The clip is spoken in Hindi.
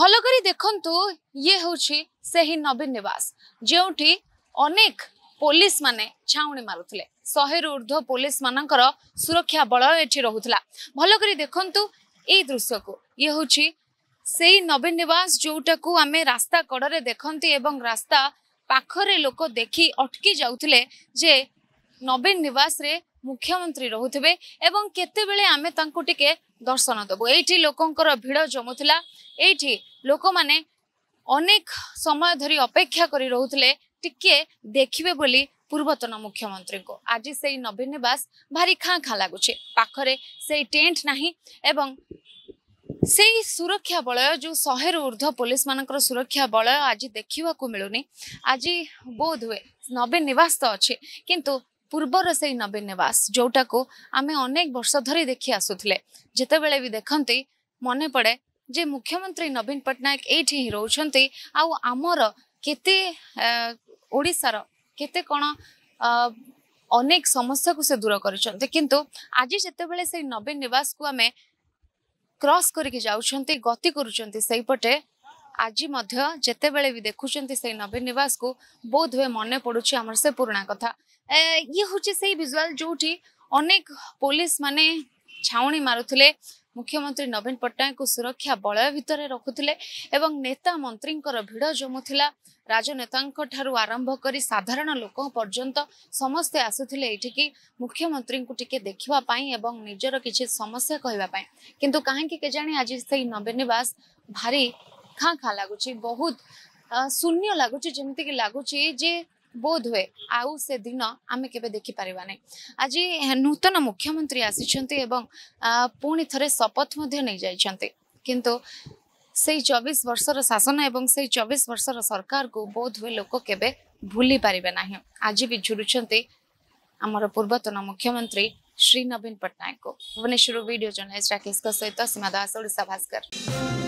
ଭଲ କରି ଦେଖନ୍ତୁ ଇଏ ହେଉଛି ସେହି ନବୀନ ନିବାସ ଯେଉଁଠି ଅନେକ ପୋଲିସ ମାନେ ଛାଉଣି ମାରୁଥିଲେ ଶହେରୁ ଉର୍ଦ୍ଧ୍ୱ ପୋଲିସ ମାନଙ୍କର ସୁରକ୍ଷା ବଳ ଏଠି ରହୁଥିଲା ଭଲ କରି ଦେଖନ୍ତୁ ଏଇ ଦୃଶ୍ୟକୁ ଇଏ ହେଉଛି ସେଇ ନବୀନ ନିବାସ ଯୋଉଟାକୁ ଆମେ ରାସ୍ତା କଡ଼ରେ ଦେଖନ୍ତି ଏବଂ ରାସ୍ତା ପାଖରେ ଲୋକ ଦେଖି ଅଟକି ଯାଉଥିଲେ ଯେ ନବୀନ ନିବାସରେ ମୁଖ୍ୟମନ୍ତ୍ରୀ ରହୁଥିବେ ଏବଂ କେତେବେଳେ ଆମେ ତାଙ୍କୁ ଟିକେ ଦର୍ଶନ ଦେବୁ ଏଇଠି ଲୋକଙ୍କର ଭିଡ଼ ଜମୁଥିଲା ଏଇଠି ଲୋକମାନେ ଅନେକ ସମୟ ଧରି ଅପେକ୍ଷା କରି ରହୁଥିଲେ ଟିକେ ଦେଖିବେ ବୋଲି ପୂର୍ବତନ ମୁଖ୍ୟମନ୍ତ୍ରୀଙ୍କୁ ଆଜି ସେଇ ନବୀନ ନିବାସ ଭାରି ଖାଁ ଖାଁ ଲାଗୁଛି ପାଖରେ ସେଇ ଟେଣ୍ଟ ନାହିଁ ଏବଂ ସେଇ ସୁରକ୍ଷା ବଳୟ ଯେଉଁ ଶହେରୁ ଉର୍ଦ୍ଧ୍ୱ ପୋଲିସମାନଙ୍କର ସୁରକ୍ଷା ବଳୟ ଆଜି ଦେଖିବାକୁ ମିଳୁନି ଆଜି ବୋଧ ହୁଏ ନବୀନ ନିବାସ ତ ଅଛି କିନ୍ତୁ ପୂର୍ବର ସେଇ ନବୀନ ନିବାସ ଯୋଉଟାକୁ ଆମେ ଅନେକ ବର୍ଷ ଧରି ଦେଖି ଆସୁଥିଲେ ଯେତେବେଳେ ବି ଦେଖନ୍ତି ମନେ ପଡ଼େ ଯେ ମୁଖ୍ୟମନ୍ତ୍ରୀ ନବୀନ ପଟ୍ଟନାୟକ ଏଇଠି ହିଁ ରହୁଛନ୍ତି ଆଉ ଆମର କେତେ ଓଡ଼ିଶାର କେତେ କ'ଣ ଅନେକ ସମସ୍ୟାକୁ ସେ ଦୂର କରିଛନ୍ତି କିନ୍ତୁ ଆଜି ଯେତେବେଳେ ସେଇ ନବୀନ ନିବାସକୁ ଆମେ କ୍ରସ୍ କରିକି ଯାଉଛନ୍ତି ଗତି କରୁଛନ୍ତି ସେଇପଟେ आज जिते बड़े भी देखुं से नवीन नवास को बोध हुए मन पड़ू आम से पुराणा कथा ये हूँ से भिजुआल जो अनेक पुलिस मैंने छाउणी मारुले मुख्यमंत्री नवीन पट्टनायक सुरक्षा बलय भितर रखुले नेता मंत्री भिड़ जमुला राजनेता आरंभ कर साधारण लोक पर्यत समस्ते आसुले की मुख्यमंत्री को टी एवं निजर किसी समस्या कहवापी कि कहीं आज से नवीन नवास भारी खाँ खा लगुच बहुत शून्य लगुच लगुच बोध हुए से दिन आम के देखी पार ना आज नूतन मुख्यमंत्री आसी पुणी थे शपथ नहीं जाते किंतु से चबीश वर्षर शासन एवं से चबीश वर्षर सरकार को बोध हुए लोक के भूली पारे ना आज भी झुरुंट आमर पूर्वतन मुख्यमंत्री श्री नवीन पट्टनायक भुवनेश्वर भिड जर्नालीस्ट राकेश सहित सीमा दास ओडा भास्कर